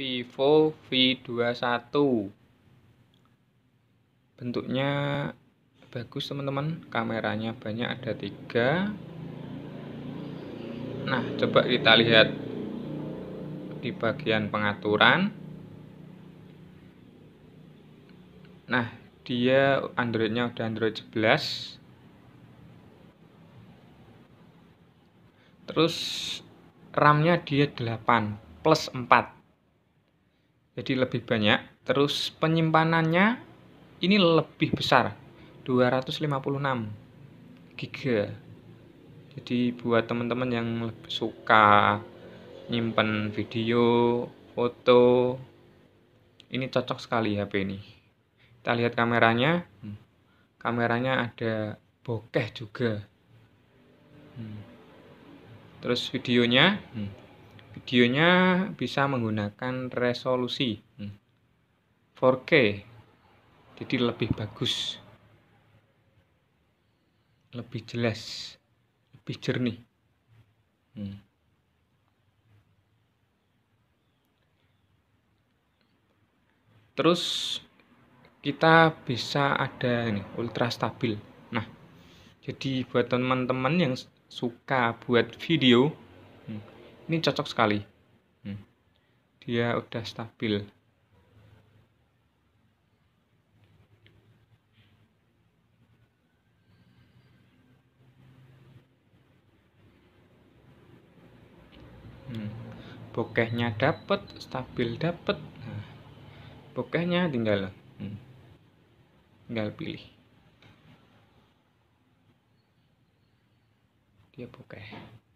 Vivo V21 bentuknya bagus teman-teman kameranya banyak ada tiga nah coba kita lihat di bagian pengaturan nah dia Androidnya udah Android 11 terus RAM-nya dia 8 plus 4 jadi lebih banyak terus penyimpanannya ini lebih besar 256 giga jadi buat teman-teman yang lebih suka nyimpan video foto ini cocok sekali HP ini kita lihat kameranya hmm. kameranya ada bokeh juga hmm. terus videonya hmm. Videonya bisa menggunakan resolusi 4K, hmm. jadi lebih bagus, lebih jelas, lebih jernih. Hmm. Terus kita bisa ada ini ultra stabil. Nah, jadi buat teman-teman yang suka buat video, hmm ini cocok sekali hmm. dia udah stabil hmm. bokehnya dapet stabil dapet nah, bokehnya tinggal hmm. tinggal pilih dia bokeh